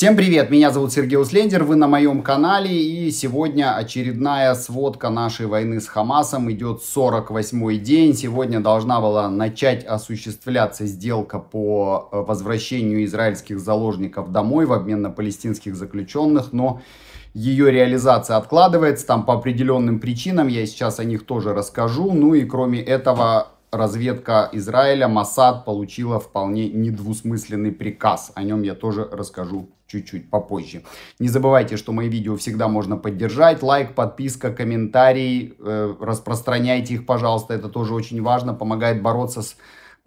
Всем привет, меня зовут Сергей Услендер, вы на моем канале и сегодня очередная сводка нашей войны с Хамасом идет 48 день. Сегодня должна была начать осуществляться сделка по э, возвращению израильских заложников домой в обмен на палестинских заключенных, но ее реализация откладывается там по определенным причинам, я сейчас о них тоже расскажу. Ну и кроме этого разведка Израиля, Масад получила вполне недвусмысленный приказ. О нем я тоже расскажу чуть-чуть попозже. Не забывайте, что мои видео всегда можно поддержать. Лайк, подписка, комментарий. Э, распространяйте их, пожалуйста. Это тоже очень важно. Помогает бороться с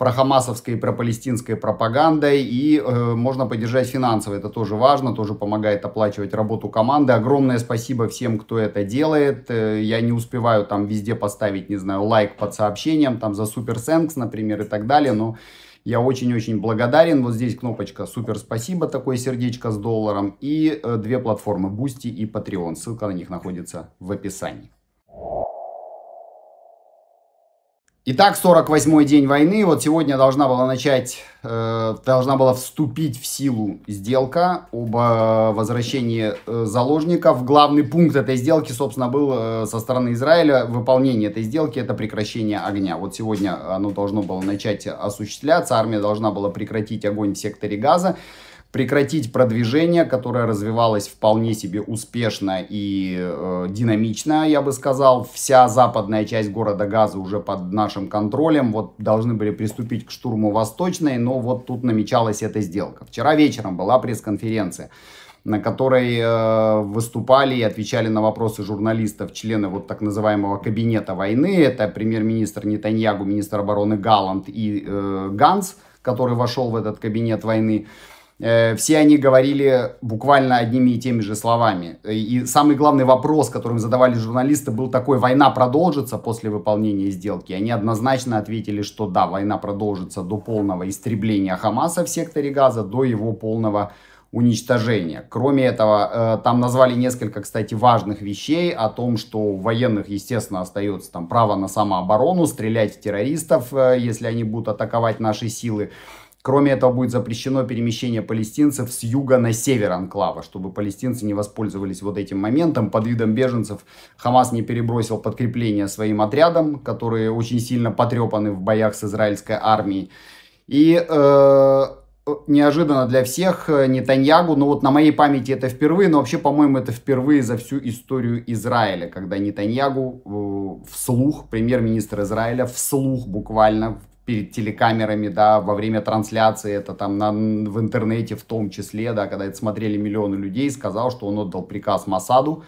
прохамасовской, пропалестинской пропагандой, и э, можно поддержать финансово, это тоже важно, тоже помогает оплачивать работу команды. Огромное спасибо всем, кто это делает, э, я не успеваю там везде поставить, не знаю, лайк под сообщением, там за Супер Сэнкс, например, и так далее, но я очень-очень благодарен. Вот здесь кнопочка «Супер спасибо», такое сердечко с долларом, и э, две платформы бусти и Patreon, ссылка на них находится в описании. Итак, 48-й день войны. Вот сегодня должна была начать, э, должна была вступить в силу сделка об э, возвращении э, заложников. Главный пункт этой сделки, собственно, был э, со стороны Израиля выполнение этой сделки, это прекращение огня. Вот сегодня оно должно было начать осуществляться, армия должна была прекратить огонь в секторе Газа прекратить продвижение, которое развивалось вполне себе успешно и э, динамично, я бы сказал. Вся западная часть города Газа уже под нашим контролем. Вот должны были приступить к штурму Восточной, но вот тут намечалась эта сделка. Вчера вечером была пресс-конференция на которой э, выступали и отвечали на вопросы журналистов члены вот так называемого кабинета войны. Это премьер-министр Нетаньягу, министр обороны Галант и э, Ганс, который вошел в этот кабинет войны. Э, все они говорили буквально одними и теми же словами. Э, и самый главный вопрос, которым задавали журналисты, был такой, война продолжится после выполнения сделки? Они однозначно ответили, что да, война продолжится до полного истребления Хамаса в секторе Газа, до его полного уничтожения. Кроме этого, э, там назвали несколько, кстати, важных вещей о том, что у военных, естественно, остается там право на самооборону, стрелять в террористов, если они будут атаковать наши силы. Кроме этого, будет запрещено перемещение палестинцев с юга на север анклава, чтобы палестинцы не воспользовались вот этим моментом. Под видом беженцев Хамас не перебросил подкрепление своим отрядам, которые очень сильно потрепаны в боях с израильской армией. И э, неожиданно для всех э, Нетаньягу, ну вот на моей памяти это впервые, но вообще, по-моему, это впервые за всю историю Израиля, когда Нетаньягу э, вслух, премьер-министр Израиля, вслух буквально перед телекамерами, да, во время трансляции, это там на, в интернете в том числе, да, когда это смотрели миллионы людей, сказал, что он отдал приказ Масаду,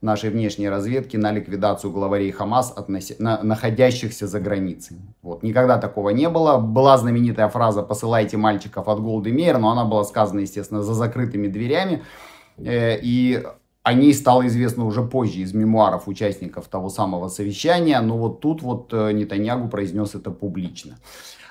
нашей внешней разведки, на ликвидацию главарей Хамас, относи, на, находящихся за границей. Вот, никогда такого не было. Была знаменитая фраза «посылайте мальчиков от Голды Мейер», но она была сказана, естественно, за закрытыми дверями. Э, и о ней стало известно уже позже из мемуаров участников того самого совещания, но вот тут вот э, Нетаньягу произнес это публично.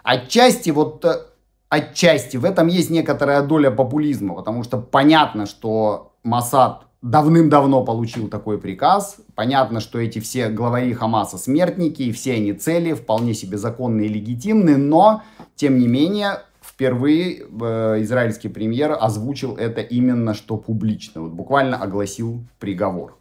Отчасти вот э, отчасти в этом есть некоторая доля популизма, потому что понятно, что Масад давным-давно получил такой приказ. Понятно, что эти все главари Хамаса смертники, и все они цели, вполне себе законные и легитимны, но, тем не менее, впервые э, израильский премьер озвучил это именно что публично, вот буквально огласил приговор.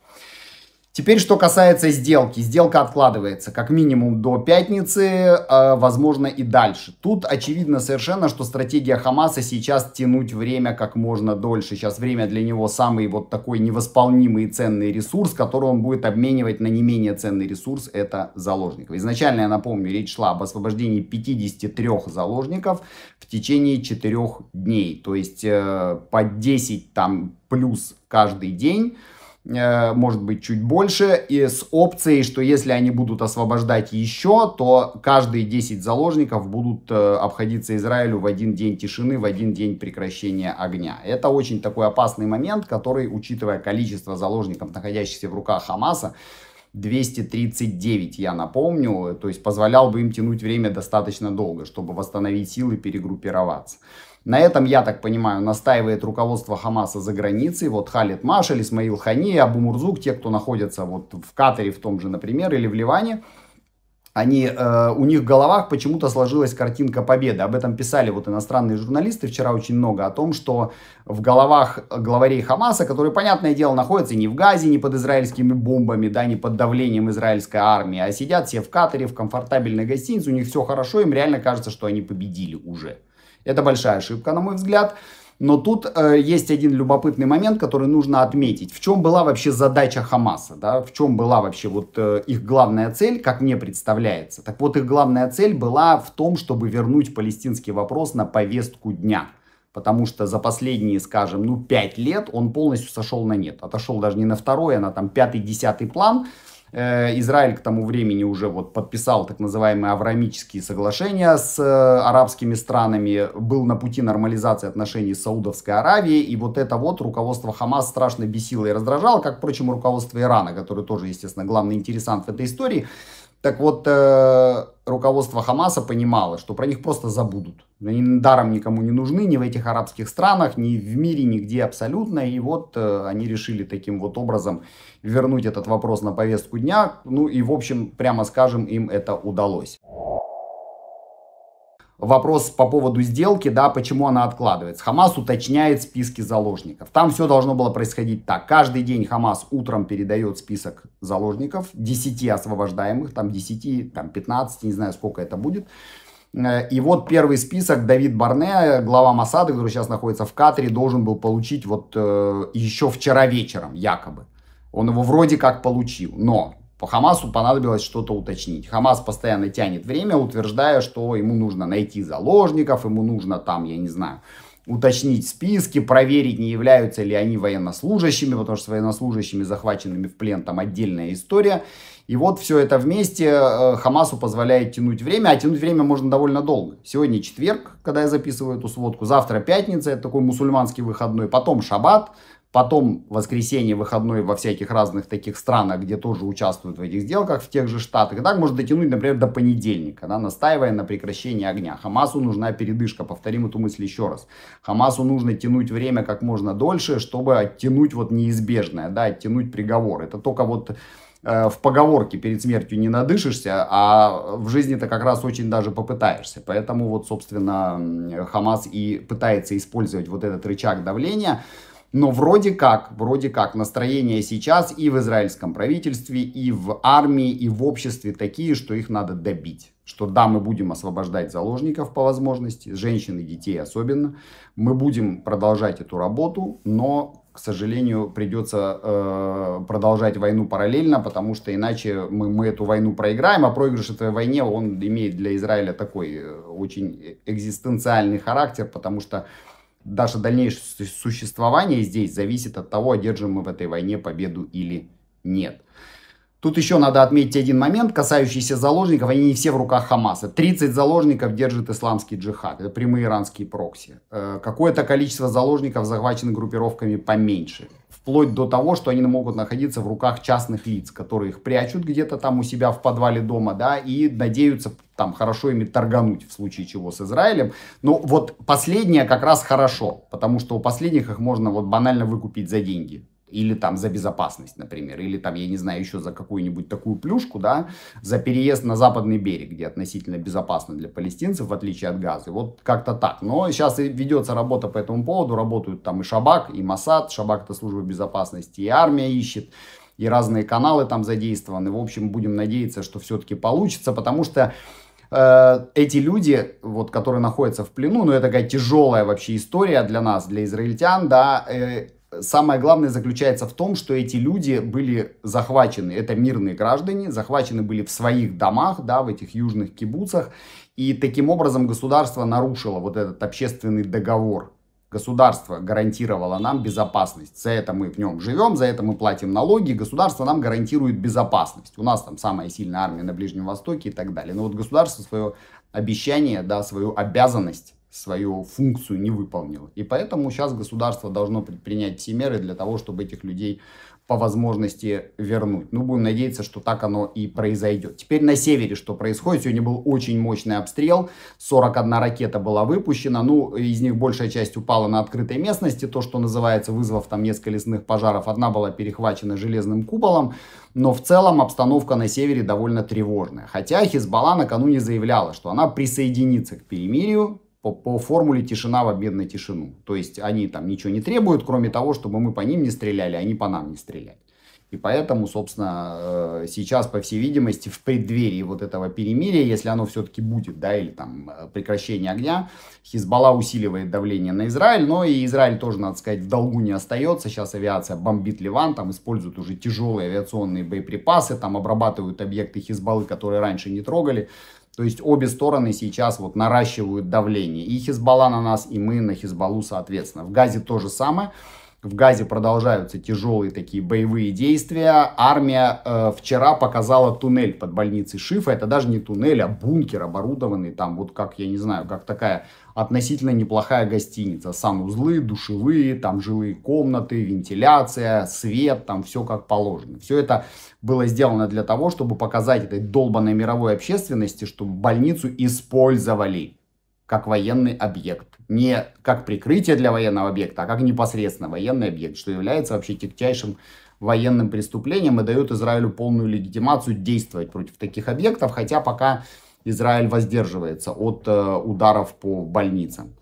Теперь, что касается сделки. Сделка откладывается как минимум до пятницы, э, возможно и дальше. Тут очевидно совершенно, что стратегия Хамаса сейчас тянуть время как можно дольше. Сейчас время для него самый вот такой невосполнимый и ценный ресурс, который он будет обменивать на не менее ценный ресурс, это заложников. Изначально, я напомню, речь шла об освобождении 53 заложников в течение 4 дней. То есть э, по 10 там плюс каждый день Э, может быть чуть больше, и с опцией, что если они будут освобождать еще, то каждые 10 заложников будут э, обходиться Израилю в один день тишины, в один день прекращения огня. Это очень такой опасный момент, который, учитывая количество заложников, находящихся в руках Хамаса, 239, я напомню, то есть позволял бы им тянуть время достаточно долго, чтобы восстановить силы, и перегруппироваться. На этом, я так понимаю, настаивает руководство Хамаса за границей. Вот Халит Машель, Исмаил Хани, Абу Мурзук, те, кто находится вот в Катаре в том же, например, или в Ливане – они, э, у них в головах почему-то сложилась картинка победы. Об этом писали вот иностранные журналисты вчера очень много, о том, что в головах главарей Хамаса, которые, понятное дело, находятся не в Газе, не под израильскими бомбами, да, не под давлением израильской армии, а сидят все в Катаре, в комфортабельной гостинице, у них все хорошо, им реально кажется, что они победили уже. Это большая ошибка, на мой взгляд. Но тут э, есть один любопытный момент, который нужно отметить. В чем была вообще задача Хамаса, да? В чем была вообще вот э, их главная цель, как мне представляется? Так вот, их главная цель была в том, чтобы вернуть палестинский вопрос на повестку дня. Потому что за последние, скажем, ну, пять лет он полностью сошел на нет. Отошел даже не на второй, а на там пятый-десятый план. Э, Израиль к тому времени уже вот подписал так называемые аврамические соглашения с э, арабскими странами, был на пути нормализации отношений с Саудовской Аравией, и вот это вот руководство Хамас страшно бесило и раздражало, как, впрочем, руководство Ирана, который тоже, естественно, главный интересант в этой истории. Так вот, э, руководство Хамаса понимало, что про них просто забудут. Они даром никому не нужны, ни в этих арабских странах, ни в мире, нигде абсолютно. И вот э, они решили таким вот образом вернуть этот вопрос на повестку дня. Ну и, в общем, прямо скажем, им это удалось вопрос по поводу сделки, да, почему она откладывается. Хамас уточняет списки заложников. Там все должно было происходить так. Каждый день Хамас утром передает список заложников, 10 освобождаемых, там 10, там 15, не знаю, сколько это будет. Э, и вот первый список Давид Барне, глава Масады, который сейчас находится в Катаре, должен был получить вот э, еще вчера вечером, якобы. Он его вроде как получил, но по Хамасу понадобилось что-то уточнить. Хамас постоянно тянет время, утверждая, что ему нужно найти заложников, ему нужно там, я не знаю, уточнить списки, проверить, не являются ли они военнослужащими, потому что с военнослужащими, захваченными в плен, там отдельная история. И вот все это вместе э, Хамасу позволяет тянуть время, а тянуть время можно довольно долго. Сегодня четверг, когда я записываю эту сводку, завтра пятница, это такой мусульманский выходной, потом шаббат, Потом воскресенье, выходной во всяких разных таких странах, где тоже участвуют в этих сделках, в тех же Штатах. И так может дотянуть, например, до понедельника, да, настаивая на прекращении огня. Хамасу нужна передышка, повторим эту мысль еще раз. Хамасу нужно тянуть время как можно дольше, чтобы оттянуть вот неизбежное, да, оттянуть приговор. Это только вот э, в поговорке перед смертью не надышишься, а в жизни-то как раз очень даже попытаешься. Поэтому вот, собственно, Хамас и пытается использовать вот этот рычаг давления, но вроде как, вроде как настроение сейчас и в израильском правительстве, и в армии, и в обществе такие, что их надо добить. Что да, мы будем освобождать заложников по возможности, женщин и детей особенно. Мы будем продолжать эту работу, но к сожалению, придется э, продолжать войну параллельно, потому что иначе мы, мы эту войну проиграем, а проигрыш этой войне, он имеет для Израиля такой э, очень э, экзистенциальный характер, потому что даже дальнейшее существование здесь зависит от того, одержим мы в этой войне победу или нет. Тут еще надо отметить один момент, касающийся заложников, они не все в руках Хамаса. 30 заложников держит исламский джихад, это прямые иранские прокси. Э, какое-то количество заложников захвачено группировками поменьше вплоть до того, что они могут находиться в руках частных лиц, которые их прячут где-то там у себя в подвале дома, да, и надеются там хорошо ими торгануть в случае чего с Израилем. Но вот последнее как раз хорошо, потому что у последних их можно вот банально выкупить за деньги или там за безопасность, например, или там, я не знаю, еще за какую-нибудь такую плюшку, да, за переезд на западный берег, где относительно безопасно для палестинцев, в отличие от Газы, вот как-то так. Но сейчас ведется работа по этому поводу, работают там и Шабак, и Масад, Шабак это служба безопасности, и армия ищет, и разные каналы там задействованы. В общем, будем надеяться, что все-таки получится, потому что э, эти люди, вот, которые находятся в плену, ну, это такая тяжелая вообще история для нас, для израильтян, да, э, самое главное заключается в том, что эти люди были захвачены, это мирные граждане, захвачены были в своих домах, да, в этих южных кибуцах, и таким образом государство нарушило вот этот общественный договор. Государство гарантировало нам безопасность. За это мы в нем живем, за это мы платим налоги. Государство нам гарантирует безопасность. У нас там самая сильная армия на Ближнем Востоке и так далее. Но вот государство свое обещание, да, свою обязанность свою функцию не выполнил. И поэтому сейчас государство должно предпринять все меры для того, чтобы этих людей по возможности вернуть. Ну, будем надеяться, что так оно и произойдет. Теперь на севере что происходит? Сегодня был очень мощный обстрел, 41 ракета была выпущена, ну, из них большая часть упала на открытой местности, то, что называется, вызвав там несколько лесных пожаров. Одна была перехвачена железным куполом, но в целом обстановка на севере довольно тревожная. Хотя Хизбалла накануне заявляла, что она присоединится к перемирию, по, по формуле тишина в обмен на тишину. То есть они там ничего не требуют, кроме того, чтобы мы по ним не стреляли, они по нам не стреляли. И поэтому, собственно, э, сейчас, по всей видимости, в преддверии вот этого перемирия, если оно все-таки будет, да, или там э, прекращение огня, Хизбалла усиливает давление на Израиль, но и Израиль тоже, надо сказать, в долгу не остается. Сейчас авиация бомбит Ливан, там используют уже тяжелые авиационные боеприпасы, там обрабатывают объекты Хизбаллы, которые раньше не трогали. То есть обе стороны сейчас вот наращивают давление. И Хизбалла на нас, и мы на Хизбалу соответственно. В Газе то же самое. В Газе продолжаются тяжелые такие боевые действия. Армия э, вчера показала туннель под больницей Шифа. Это даже не туннель, а бункер оборудованный там, вот как, я не знаю, как такая относительно неплохая гостиница. Санузлы, душевые, там жилые комнаты, вентиляция, свет, там все как положено. Все это было сделано для того, чтобы показать этой долбанной мировой общественности, что больницу использовали как военный объект. Не как прикрытие для военного объекта, а как непосредственно военный объект, что является вообще тягчайшим военным преступлением и дает Израилю полную легитимацию действовать против таких объектов, хотя пока Израиль воздерживается от э, ударов по больницам.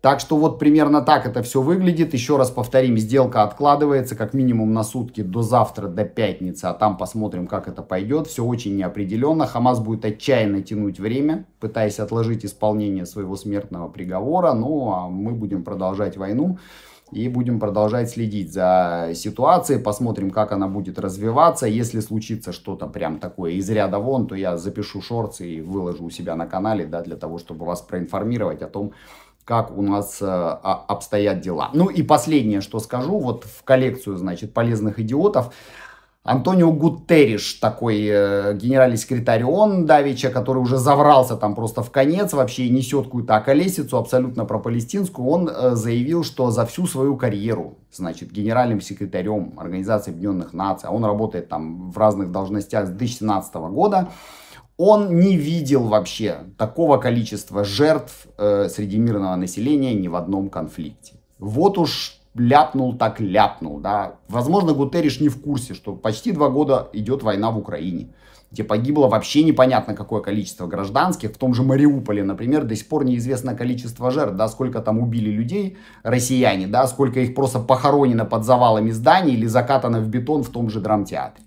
Так что вот примерно так это все выглядит. Еще раз повторим, сделка откладывается как минимум на сутки до завтра, до пятницы, а там посмотрим, как это пойдет. Все очень неопределенно. Хамас будет отчаянно тянуть время, пытаясь отложить исполнение своего смертного приговора. Ну, а мы будем продолжать войну и будем продолжать следить за ситуацией, посмотрим, как она будет развиваться. Если случится что-то прям такое из ряда вон, то я запишу шорты и выложу у себя на канале, да, для того, чтобы вас проинформировать о том, как у нас э, а, обстоят дела. Ну и последнее, что скажу, вот в коллекцию, значит, полезных идиотов Антонио Гутериш, такой э, генеральный секретарь ООН Давича, который уже заврался там просто в конец, вообще несет какую-то околесицу абсолютно про палестинскую. он э, заявил, что за всю свою карьеру, значит, генеральным секретарем Организации Объединенных Наций, а он работает там в разных должностях с 2017 года, он не видел вообще такого количества жертв э, среди мирного населения ни в одном конфликте. Вот уж ляпнул так ляпнул, да. Возможно, Гутерриш не в курсе, что почти два года идет война в Украине, где погибло вообще непонятно какое количество гражданских. В том же Мариуполе, например, до сих пор неизвестно количество жертв, да, сколько там убили людей россияне, да, сколько их просто похоронено под завалами зданий или закатано в бетон в том же драмтеатре.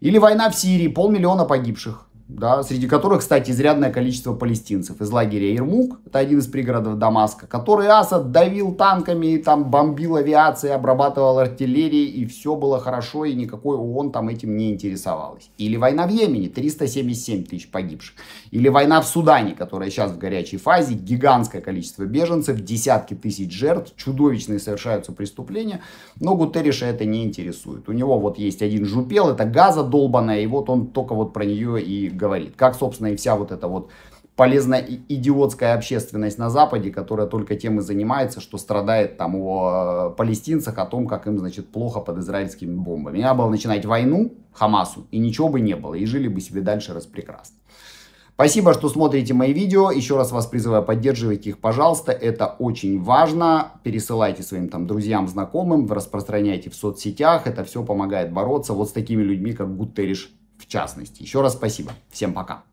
Или война в Сирии, полмиллиона погибших да, среди которых, кстати, изрядное количество палестинцев из лагеря Ирмук, это один из пригородов Дамаска, который Асад давил танками, там бомбил авиацией, обрабатывал артиллерией, и все было хорошо, и никакой ООН там этим не интересовалась. Или война в Йемене, 377 тысяч погибших. Или война в Судане, которая сейчас в горячей фазе, гигантское количество беженцев, десятки тысяч жертв, чудовищные совершаются преступления, но Гутерриша это не интересует. У него вот есть один жупел, это газа долбаная, и вот он только вот про нее и говорит. Как, собственно, и вся вот эта вот полезная идиотская общественность на Западе, которая только тем и занимается, что страдает там о э, палестинцах, о том, как им, значит, плохо под израильскими бомбами. Надо было начинать войну Хамасу, и ничего бы не было, и жили бы себе дальше распрекрасно. Спасибо, что смотрите мои видео. Еще раз вас призываю, поддерживайте их, пожалуйста. Это очень важно. Пересылайте своим там друзьям, знакомым, распространяйте в соцсетях. Это все помогает бороться вот с такими людьми, как Гутериш в частности. Еще раз спасибо. Всем пока.